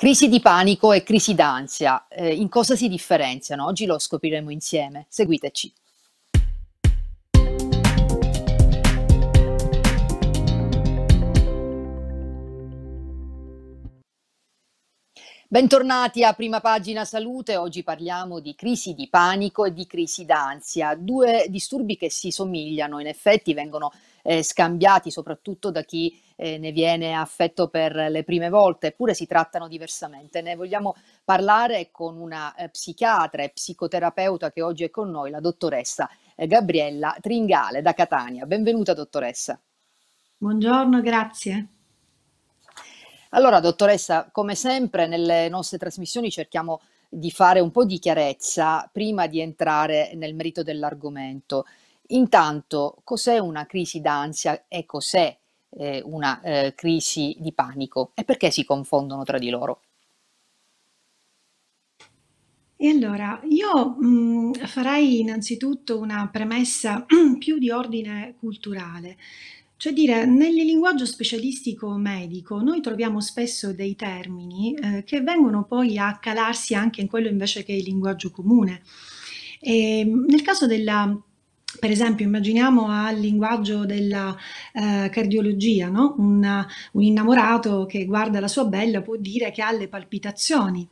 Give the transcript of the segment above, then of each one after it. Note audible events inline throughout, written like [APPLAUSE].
Crisi di panico e crisi d'ansia, eh, in cosa si differenziano? Oggi lo scopriremo insieme. Seguiteci. Bentornati a Prima Pagina Salute, oggi parliamo di crisi di panico e di crisi d'ansia, due disturbi che si somigliano, in effetti vengono eh, scambiati soprattutto da chi eh, ne viene affetto per le prime volte, eppure si trattano diversamente. Ne vogliamo parlare con una eh, psichiatra e psicoterapeuta che oggi è con noi, la dottoressa eh, Gabriella Tringale da Catania. Benvenuta dottoressa. Buongiorno, grazie. Allora, dottoressa, come sempre nelle nostre trasmissioni cerchiamo di fare un po' di chiarezza prima di entrare nel merito dell'argomento. Intanto, cos'è una crisi d'ansia e cos'è eh, una eh, crisi di panico e perché si confondono tra di loro? E allora, io mh, mm, farei innanzitutto una premessa [CLEARS THROAT] più di ordine culturale. Cioè dire, nel linguaggio specialistico medico noi troviamo spesso dei termini eh, che vengono poi a calarsi anche in quello invece che è il linguaggio comune. E, ehm, nel caso della per esempio, immaginiamo al linguaggio della eh, cardiologia, no? un, un innamorato che guarda la sua bella può dire che ha le palpitazioni.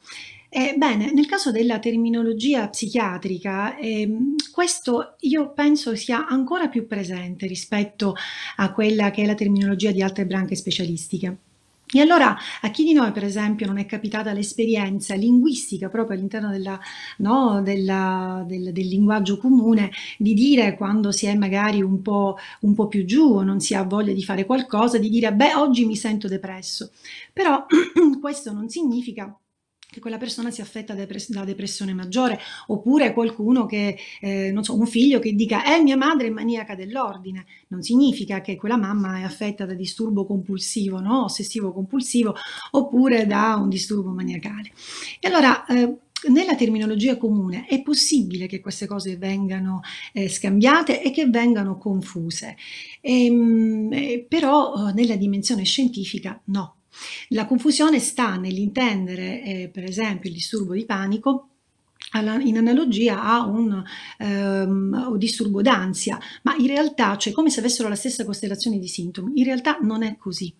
Ebbene, nel caso della terminologia psichiatrica, eh, questo io penso sia ancora più presente rispetto a quella che è la terminologia di altre branche specialistiche. E allora a chi di noi per esempio non è capitata l'esperienza linguistica proprio all'interno no, del, del, linguaggio comune di dire quando si è magari un po', un po' più giù o non si ha voglia di fare qualcosa, di dire beh oggi mi sento depresso, però [CLEARS THROAT] questo non significa che quella persona sia affetta da depressione maggiore, oppure qualcuno che, eh, non so, un figlio che dica è eh, mia madre è maniaca dell'ordine, non significa che quella mamma è affetta da disturbo compulsivo, no? ossessivo compulsivo, oppure da un disturbo maniacale. E allora, eh, nella terminologia comune è possibile che queste cose vengano eh, scambiate e che vengano confuse, e, ehm, mh, eh, però eh, nella dimensione scientifica no. La confusione sta nell'intendere, eh, per esempio, il disturbo di panico in analogia a un ehm, disturbo d'ansia, ma in realtà, cioè come se avessero la stessa costellazione di sintomi, in realtà non è così.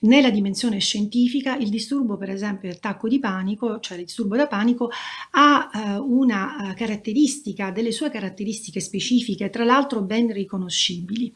Nella dimensione scientifica il disturbo per esempio di attacco di panico, cioè il disturbo da panico, ha eh, una eh, caratteristica, delle sue caratteristiche specifiche, tra l'altro ben riconoscibili,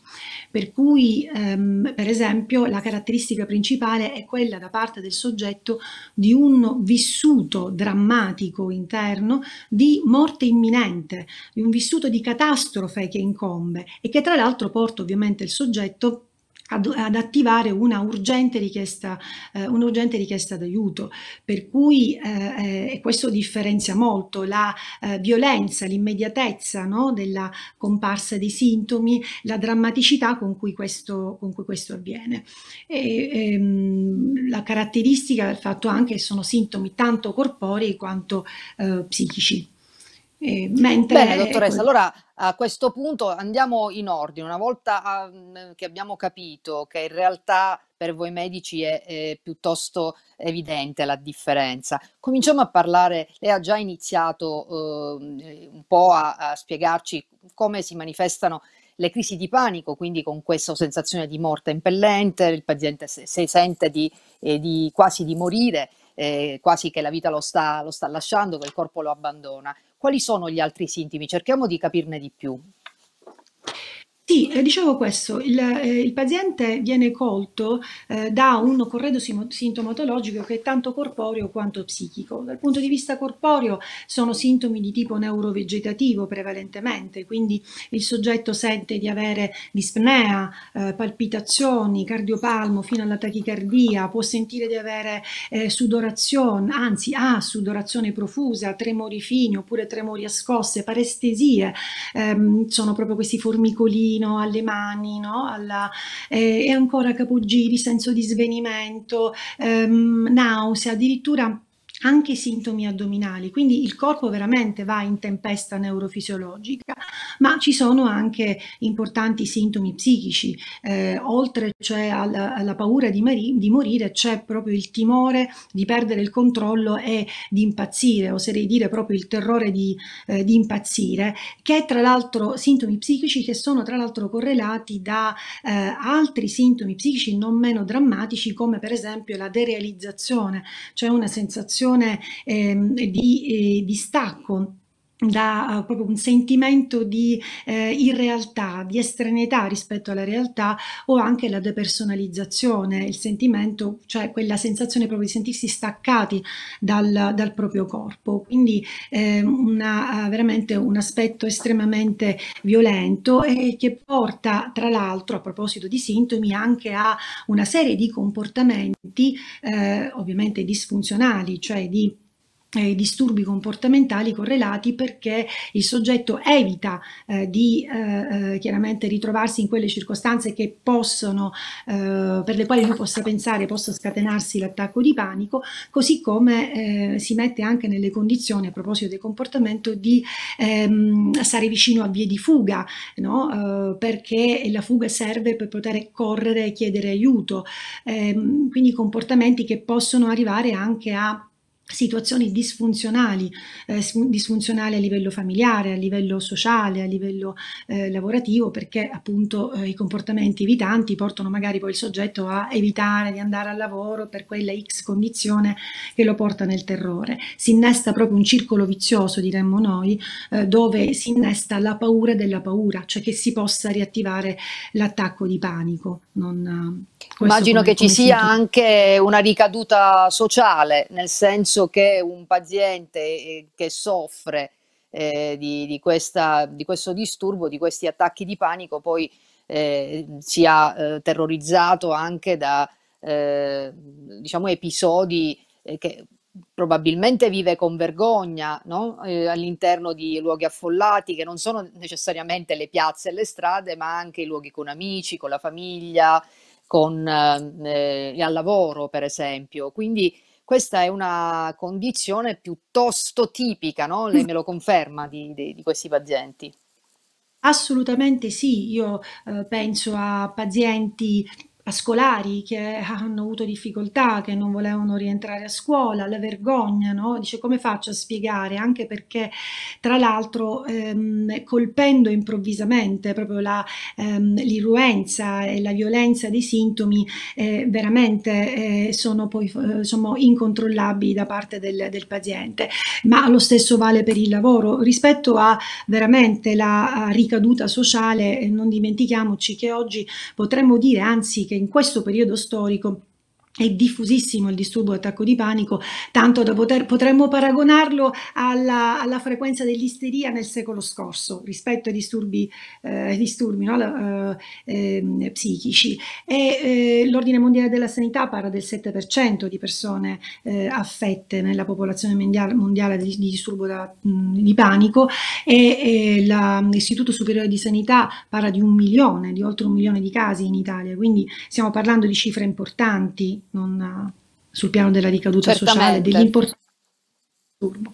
per cui ehm, per esempio la caratteristica principale è quella da parte del soggetto di un vissuto drammatico interno di morte imminente, di un vissuto di catastrofe che incombe e che tra l'altro porta ovviamente il soggetto ad, ad, attivare una urgente richiesta, eh, un'urgente richiesta d'aiuto, per cui eh, eh questo differenzia molto la eh, violenza, l'immediatezza no, della comparsa dei sintomi, la drammaticità con cui questo, con cui questo avviene. E, ehm, la caratteristica del fatto anche che sono sintomi tanto corporei quanto eh, psichici. E, mentre Bene, dottoressa, allora a questo punto andiamo in ordine, una volta ehm, che abbiamo capito che in realtà per voi medici è, è, piuttosto evidente la differenza, cominciamo a parlare, lei ha già iniziato eh, un po' a, a spiegarci come si manifestano le crisi di panico, quindi con questa sensazione di morte impellente, il paziente si sente di, eh, di quasi di morire, eh, quasi che la vita lo sta, lo sta, lasciando, che il corpo lo abbandona. Quali sono gli altri sintomi? Cerchiamo di capirne di più. Sì, eh, dicevo questo, il, eh, il paziente viene colto eh, da un corredo sintomatologico che è tanto corporeo quanto psichico. Dal punto di vista corporeo sono sintomi di tipo neurovegetativo prevalentemente, quindi il soggetto sente di avere dispnea, eh, palpitazioni, cardiopalmo fino alla tachicardia, può sentire di avere eh, sudorazione, anzi ha ah, sudorazione profusa, tremori fini oppure tremori a scosse, parestesie, ehm, sono proprio questi formicolini fino alle mani, no? Alla, eh, e ancora capogiri, senso di svenimento, ehm, nausea, addirittura anche sintomi addominali, quindi il corpo veramente va in tempesta neurofisiologica, ma ci sono anche importanti sintomi psichici, eh, oltre cioè alla, alla paura di, mari, di morire c'è proprio il timore di perdere il controllo e di impazzire, oserei dire proprio il terrore di, eh, di impazzire, che tra l'altro sintomi psichici che sono tra l'altro correlati da eh, altri sintomi psichici non meno drammatici come per esempio la derealizzazione, cioè una sensazione situazione eh, di, eh, di stacco da uh, eh, proprio un sentimento di eh, irrealtà, di estraneità rispetto alla realtà o anche la depersonalizzazione, il sentimento, cioè quella sensazione proprio di sentirsi staccati dal, dal proprio corpo. Quindi ehm, eh, una, veramente un aspetto estremamente violento e che porta tra l'altro a proposito di sintomi anche a una serie di comportamenti eh, ovviamente disfunzionali, cioè di eh, i disturbi comportamentali correlati perché il soggetto evita eh, di eh, eh, chiaramente ritrovarsi in quelle circostanze che possono, eh, per le quali lui possa pensare possa scatenarsi l'attacco di panico, così come eh, si mette anche nelle condizioni, a proposito del comportamento, di ehm, stare vicino a vie di fuga, no? perché la fuga serve per poter correre e chiedere aiuto, ehm, quindi comportamenti che possono arrivare anche a situazioni disfunzionali, eh, disfunzionali a livello familiare, a livello sociale, a livello eh, lavorativo, perché appunto eh, i comportamenti evitanti portano magari poi il soggetto a evitare di andare al lavoro per quella X condizione che lo porta nel terrore. Si innesta proprio un circolo vizioso, diremmo noi, eh, dove si innesta la paura della paura, cioè che si possa riattivare l'attacco di panico. Non, Immagino che ci sia sentito. anche una ricaduta sociale, nel senso che un paziente eh, che soffre eh, di, di, questa, di, questo disturbo, di questi attacchi di panico, poi eh, sia eh, terrorizzato anche da eh, diciamo episodi eh, che probabilmente vive con vergogna no? all'interno di luoghi affollati che non sono necessariamente le piazze e le strade, ma anche i luoghi con amici, con la famiglia, con, ehm, eh, al lavoro, per esempio. Quindi questa è una condizione piuttosto tipica, no? lei mm. me lo conferma, di, di, di questi pazienti. Assolutamente sì, io eh, penso a pazienti a scolari che eh, hanno avuto difficoltà, che non volevano rientrare a scuola, la vergogna, no? Dice come faccio a spiegare, anche perché tra l'altro ehm, colpendo improvvisamente proprio la, ehm, l'irruenza e la violenza dei sintomi eh, veramente eh, sono poi eh, sono incontrollabili da parte del, del, paziente. Ma lo stesso vale per il lavoro. Rispetto a veramente la ricaduta sociale, eh, non dimentichiamoci che oggi potremmo dire anzi che in questo periodo storico è diffusissimo il disturbo attacco di panico, tanto da poter, potremmo paragonarlo alla, alla frequenza dell'isteria nel secolo scorso rispetto ai disturbi, eh, disturbi no? eh, ehm, psichici. E, eh, L'Ordine Mondiale della Sanità parla del 7% di persone eh, affette nella popolazione mondiale, mondiale di, di, disturbo da, di panico e l'Istituto Superiore di Sanità parla di un milione, di oltre un milione di casi in Italia, quindi stiamo parlando di cifre importanti non, eh, sul piano della ricaduta Certamente. sociale, dell'importanza del disturbo.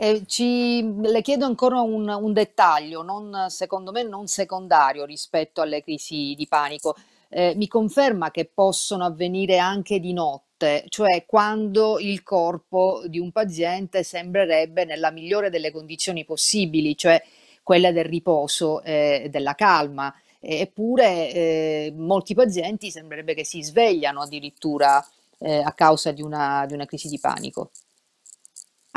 Eh, ci, le chiedo ancora un, un dettaglio, non, secondo me non secondario rispetto alle crisi di panico. Eh, mi conferma che possono avvenire anche di notte, cioè quando il corpo di un paziente sembrerebbe nella migliore delle condizioni possibili, cioè quella del riposo e eh, della calma eppure eh, molti pazienti sembrerebbe che si svegliano addirittura eh, a causa di una, di una crisi di panico.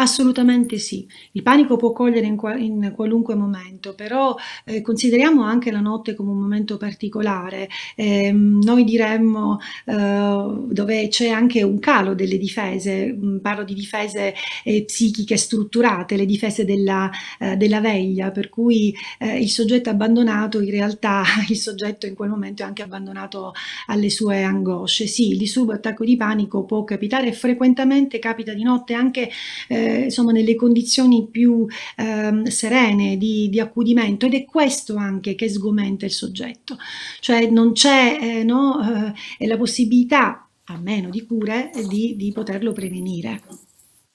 Assolutamente sì, il panico può cogliere in, qua in qualunque momento, però eh, consideriamo anche la notte come un momento particolare. Eh, noi diremmo eh, dove c'è anche un calo delle difese, mm, parlo di difese eh, psichiche strutturate, le difese della, eh, della veglia, per cui eh, il soggetto abbandonato, in realtà [LAUGHS] il soggetto in quel momento è anche abbandonato alle sue angosce. Sì, il disturbo attacco di panico può capitare, frequentemente capita di notte anche eh, eh, insomma, nelle condizioni più eh, serene di, di, accudimento ed è questo anche che sgomenta il soggetto, cioè non c'è eh, no, eh, la possibilità, a meno di cure, di, di poterlo prevenire.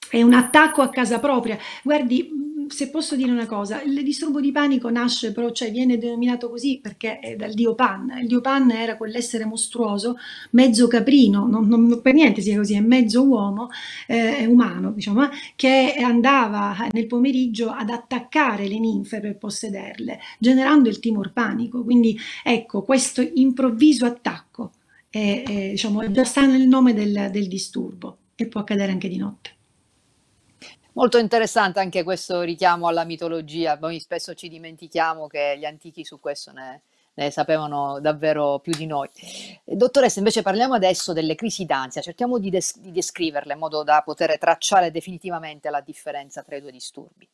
È un attacco a casa propria. Guardi, se posso dire una cosa, il disturbo di panico nasce però, cioè viene denominato così perché è dal dio Pan. Il dio Pan era quell'essere mostruoso, mezzo caprino, non, non per niente sia così, è mezzo uomo, eh, umano, diciamo, eh, che andava nel pomeriggio ad attaccare le ninfe per possederle, generando il timor panico. Quindi ecco, questo improvviso attacco è, è, diciamo, già sta nel nome del, del disturbo e può accadere anche di notte. Molto interessante anche questo richiamo alla mitologia, noi spesso ci dimentichiamo che gli antichi su questo ne, ne sapevano davvero più di noi. Dottoressa, invece parliamo adesso delle crisi d'ansia, cerchiamo di, des- di descriverle in modo da poter tracciare definitivamente la differenza tra i due disturbi.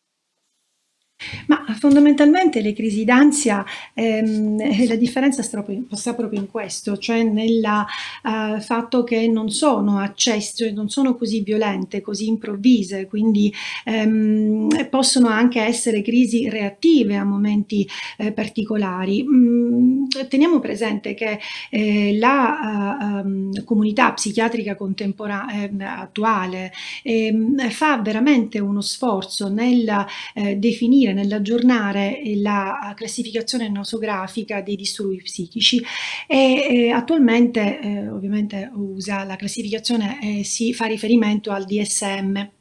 Ma fondamentalmente le crisi d'ansia, ehm, eh, la differenza sta proprio, sta proprio, in questo, cioè nel eh, fatto che non sono accesso, non sono così violente, così improvvise, quindi ehm, possono anche essere crisi reattive a momenti eh, particolari. Mm, teniamo presente che eh, la uh, comunità psichiatrica ehm, attuale ehm, fa veramente uno sforzo nel eh, definire approfondire, nell'aggiornare la eh, classificazione nosografica dei disturbi psichici e eh, attualmente eh, ovviamente usa la classificazione e si fa riferimento al DSM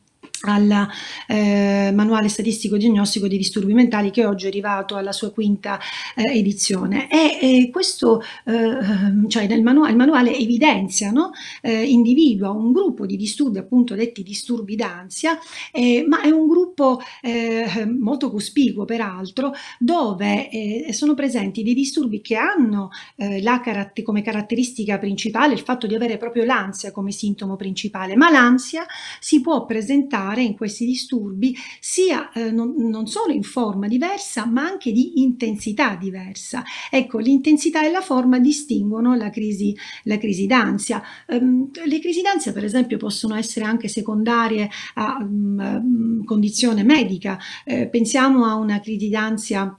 al eh, manuale statistico diagnostico dei disturbi mentali che oggi è arrivato alla sua quinta eh, edizione e, e questo eh, ehm, cioè nel manuale, il manuale evidenzia no? Eh, individua un gruppo di disturbi appunto detti disturbi d'ansia eh, ma è un gruppo eh, molto cospicuo peraltro dove sono presenti dei disturbi che hanno caratter come caratteristica principale il fatto di avere proprio l'ansia come sintomo principale ma l'ansia si può presentare entrare in questi disturbi sia eh, non, non, solo in forma diversa ma anche di intensità diversa. Ecco, l'intensità e la forma distinguono la crisi, la crisi d'ansia. Um, le crisi d'ansia per esempio possono essere anche secondarie a um, condizione medica. Eh, pensiamo a una crisi d'ansia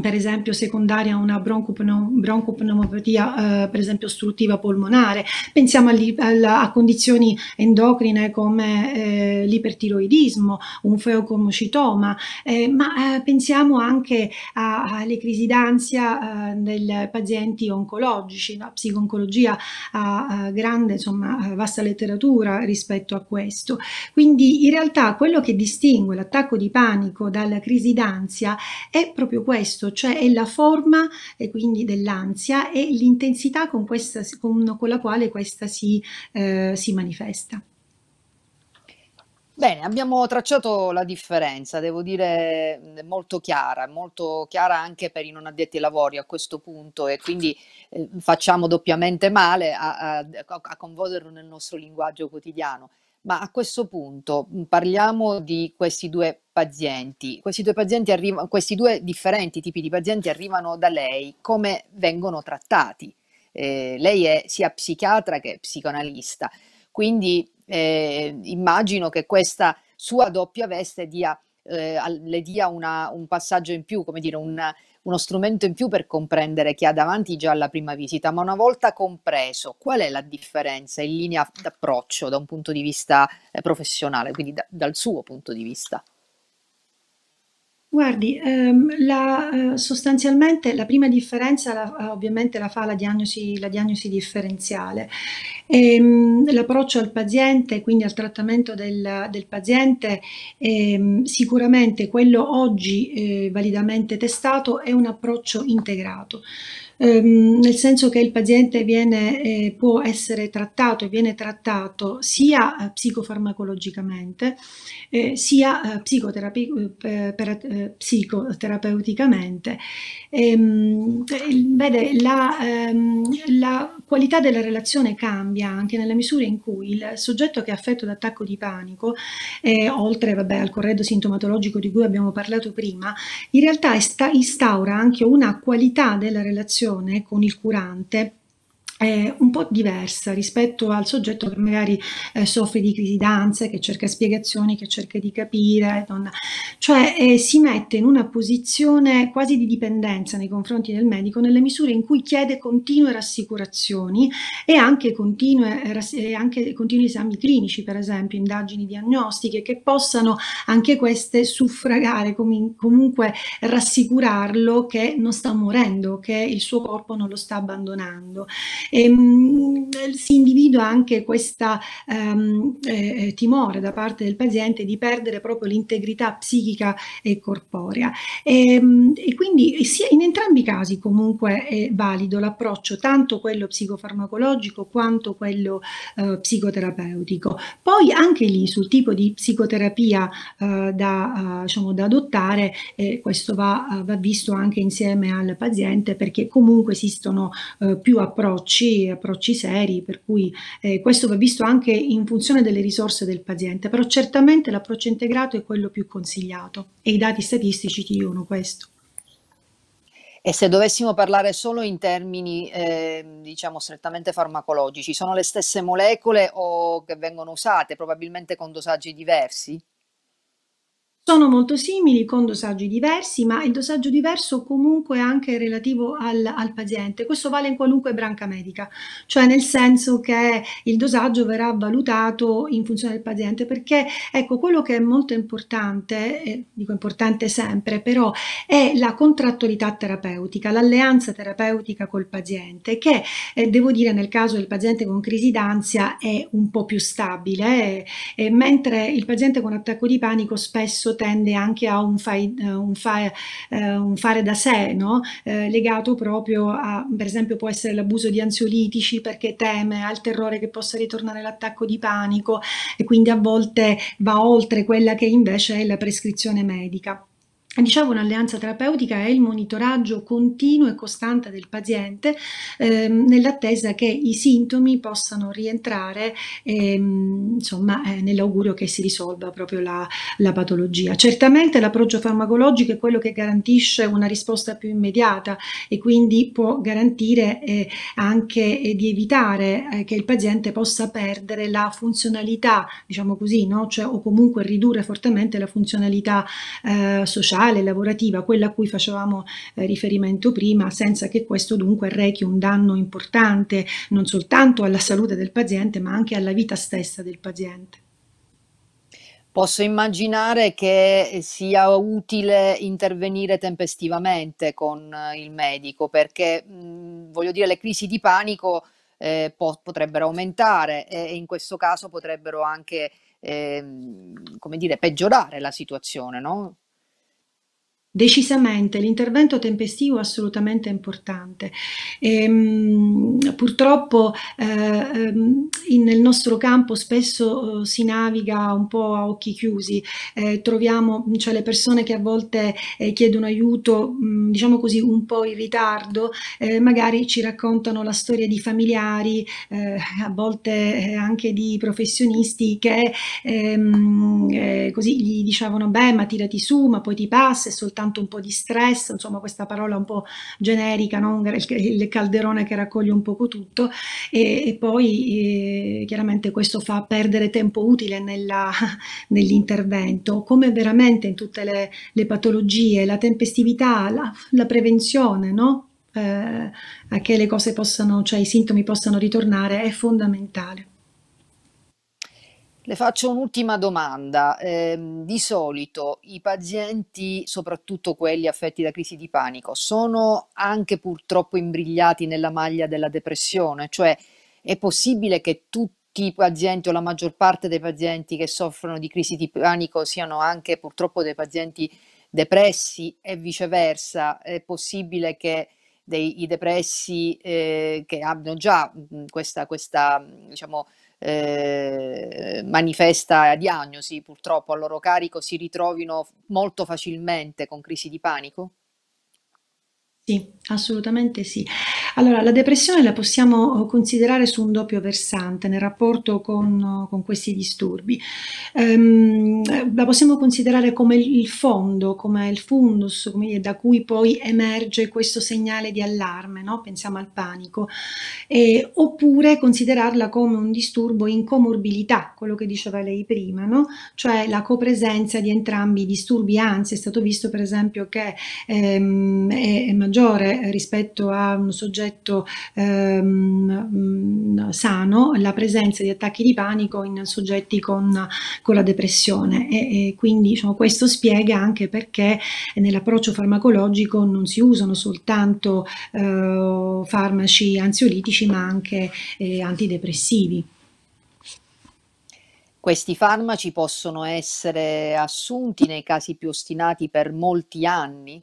per esempio secondaria a una broncopneumopatia eh, per esempio ostruttiva polmonare, pensiamo a, a, a condizioni endocrine come eh, l'ipertiroidismo, un feocomocitoma, eh, ma eh, pensiamo anche alle crisi d'ansia eh, dei pazienti oncologici, la psiconcologia ha grande, insomma, vasta letteratura rispetto a questo. Quindi in realtà quello che distingue l'attacco di panico dalla crisi d'ansia è proprio questo, questo, cioè la forma e quindi dell'ansia e l'intensità con, con, con, la quale questa si, eh, si manifesta. Bene, abbiamo tracciato la differenza, devo dire molto chiara, molto chiara anche per i non addetti ai lavori a questo punto e quindi eh, facciamo doppiamente male a, a, a convolverlo nel nostro linguaggio quotidiano. Ma a questo punto mhmm, parliamo di questi due pazienti. Questi due, pazienti arriva, questi due differenti tipi di pazienti arrivano da lei, come vengono trattati? Eh, lei è sia psichiatra che psicoanalista, quindi eh, immagino che questa sua doppia veste dia, eh, le dia una, un passaggio in più, come dire, una, uno strumento in più per comprendere chi ha davanti già alla prima visita, ma una volta compreso, qual è la differenza in linea d'approccio da un punto di vista eh, professionale, quindi da, dal suo punto di vista? Guardi, ehm, la, eh, sostanzialmente la prima differenza la, eh, ovviamente la fa la diagnosi, la diagnosi differenziale. Ehm, l'approccio al paziente, quindi al trattamento del, del paziente, ehm, sicuramente quello oggi eh, validamente testato è un approccio integrato ehm, nel senso che il paziente viene, eh, può essere trattato e viene trattato sia eh, psicofarmacologicamente eh, sia eh, eh, psicoterapeuticamente. Ehm, vede, la, ehm, la qualità della relazione cambia anche nella misura in cui il soggetto che è affetto da attacco di panico, oltre vabbè, al corredo sintomatologico di cui abbiamo parlato prima, in realtà instaura anche una qualità della relazione relazione con il curante eh, un po' diversa rispetto al soggetto che magari eh, soffre di crisi d'ansia, che cerca spiegazioni, che cerca di capire, non... cioè eh, si mette in una posizione quasi di dipendenza nei confronti del medico nelle misure in cui chiede continue rassicurazioni e anche, continue, eh, rass e anche continui esami clinici, per esempio, indagini diagnostiche che possano anche queste suffragare, com comunque rassicurarlo che non sta morendo, che il suo corpo non lo sta abbandonando. Ehm, si individua anche questo ehm, eh, eh, timore da parte del paziente di perdere proprio l'integrità psichica e corporea. E, ehm, e quindi sia in entrambi i casi comunque è valido l'approccio, tanto quello psicofarmacologico quanto quello eh, psicoterapeutico. Poi anche lì sul tipo di psicoterapia eh, da, eh, diciamo, da, adottare, eh, questo va, va, visto anche insieme al paziente perché comunque esistono più approcci approcci, approcci seri, per cui eh, questo va visto anche in funzione delle risorse del paziente, però certamente l'approccio integrato è quello più consigliato e i dati statistici ti dicono questo. E se dovessimo parlare solo in termini, eh, diciamo, strettamente farmacologici, sono le stesse molecole o che vengono usate, probabilmente con dosaggi diversi? Sono molto simili con dosaggi diversi, ma il dosaggio diverso comunque è anche relativo al, al, paziente. Questo vale in qualunque branca medica, cioè nel senso che il dosaggio verrà valutato in funzione del paziente, perché ecco quello che è molto importante, eh, dico importante sempre, però è la contrattualità terapeutica, l'alleanza terapeutica col paziente, che eh, devo dire nel caso del paziente con crisi d'ansia è un po' più stabile, eh, mentre il paziente con attacco di panico spesso tende anche a un, fai, eh, un, fai, eh, un fare da sé, no? eh, legato proprio a, per esempio può essere l'abuso di ansiolitici perché teme, al terrore che possa ritornare l'attacco di panico e quindi a volte va oltre quella che invece è la prescrizione medica. Dicevo, un'alleanza terapeutica è il monitoraggio continuo e costante del paziente ehm, nell'attesa che i sintomi possano rientrare ehm, insomma, eh, nell'augurio che si risolva proprio la, la patologia. Certamente l'approccio farmacologico è quello che garantisce una risposta più immediata e quindi può garantire eh, anche eh, di evitare eh, che il paziente possa perdere la funzionalità, diciamo così, no? cioè, o comunque ridurre fortemente la funzionalità eh, sociale sociale, lavorativa, quella a cui facevamo eh, riferimento prima, senza che questo dunque rechi un danno importante non soltanto alla salute del paziente, ma anche alla vita stessa del paziente. Posso immaginare che sia utile intervenire tempestivamente con eh, il medico perché, mh, voglio dire, le crisi di panico eh, po- potrebbero aumentare e in questo caso potrebbero anche, eh, come dire, peggiorare la situazione, no? Decisamente l'intervento tempestivo è assolutamente importante. E, ehm, mh, purtroppo eh, ehm, in, nel nostro campo spesso eh, si naviga un po' a occhi chiusi, eh, troviamo cioè, le persone che a volte eh, chiedono aiuto, mh, mm, diciamo così, un po' in ritardo, eh, magari ci raccontano la storia di familiari, eh, a volte anche di professionisti che ehm, così gli dicevano beh ma tirati su, ma poi ti passa, è soltanto soltanto un po' di stress, insomma questa parola un po' generica, no? il calderone che raccoglie un poco tutto e, e poi eh, chiaramente questo fa perdere tempo utile [LAUGHS] nell'intervento, come veramente in tutte le, le patologie, la tempestività, la, la prevenzione, no? eh, che le cose possano, cioè i sintomi possano ritornare è fondamentale. Le faccio un'ultima domanda. Eh, di solito i pazienti, soprattutto quelli affetti da crisi di panico, sono anche purtroppo imbrigliati nella maglia della depressione, cioè è possibile che tutti i pazienti o la maggior parte dei pazienti che soffrono di crisi di panico siano anche purtroppo dei pazienti depressi e viceversa? È possibile che dei, i depressi eh, che abbiano già questa, questa diciamo, eh, manifesta diagnosi purtroppo al loro carico si ritrovino molto facilmente con crisi di panico? Sì, assolutamente sì. Allora, la depressione la possiamo oh, considerare su un doppio versante nel rapporto con, oh, con questi disturbi. Ehm, la possiamo considerare come il fondo, come il fundus, come dire, da cui poi emerge questo segnale di allarme, no? pensiamo al panico, e, oppure considerarla come un disturbo in comorbilità, quello che diceva lei prima, no? cioè la copresenza di entrambi i disturbi, anzi è stato visto per esempio che ehm, è, è maggiore eh, rispetto a un soggetto ehm, mm, sano la presenza di attacchi di panico in soggetti con, con la depressione e, e quindi diciamo, questo spiega anche perché nell'approccio farmacologico non si usano soltanto eh, farmaci ansiolitici ma anche eh, antidepressivi. Questi farmaci possono essere assunti nei casi più ostinati per molti anni?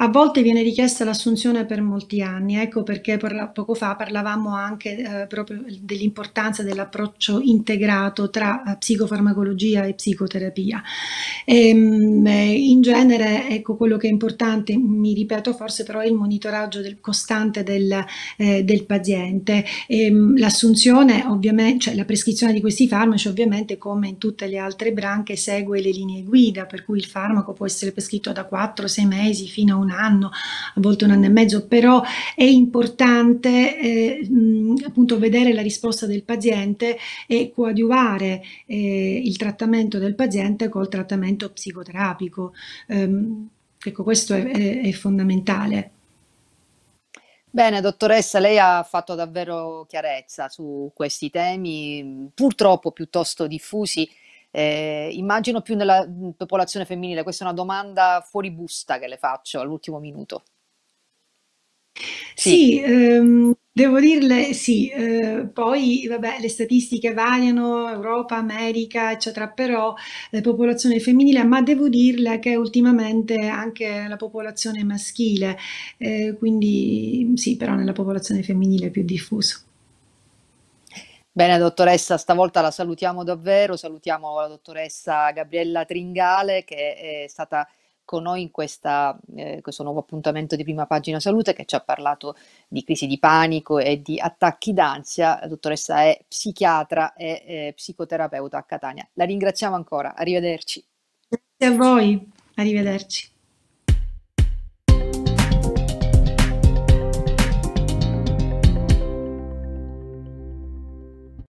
A volte viene richiesta l'assunzione per molti anni, ecco perché poco fa parlavamo anche eh, proprio dell'importanza dell'approccio integrato tra eh, psicofarmacologia e psicoterapia. E, ehm, eh, in genere, ecco, quello che è importante, mi ripeto forse, però è il monitoraggio del, costante del, eh, del paziente. Ehm, l'assunzione, ovviamente, cioè la prescrizione di questi farmaci, ovviamente, come in tutte le altre branche, segue le linee guida, per cui il farmaco può essere prescritto da 4-6 mesi fino a un un anno, a volte un anno e mezzo, però è importante eh, appunto vedere la risposta del paziente e coadiuvare eh, il trattamento del paziente col trattamento psicoterapico. Um, ehm, ecco, questo è, è, è fondamentale. Bene, dottoressa, lei ha fatto davvero chiarezza su questi temi, purtroppo piuttosto diffusi eh, immagino più nella popolazione femminile, questa è una domanda fuori busta che le faccio all'ultimo minuto. Sì, sì ehm, devo dirle sì, eh, poi vabbè, le statistiche variano, Europa, America, eccetera, però la popolazione femminile, ma devo dirle che ultimamente anche la popolazione maschile, eh, quindi sì, però nella popolazione femminile è più diffuso. Bene, dottoressa, stavolta la salutiamo davvero, salutiamo la dottoressa Gabriella Tringale che è stata con noi in questa, eh, questo nuovo appuntamento di prima pagina salute che ci ha parlato di crisi di panico e di attacchi d'ansia. La dottoressa è psichiatra e eh, psicoterapeuta a Catania. La ringraziamo ancora, arrivederci. Grazie a voi, arrivederci.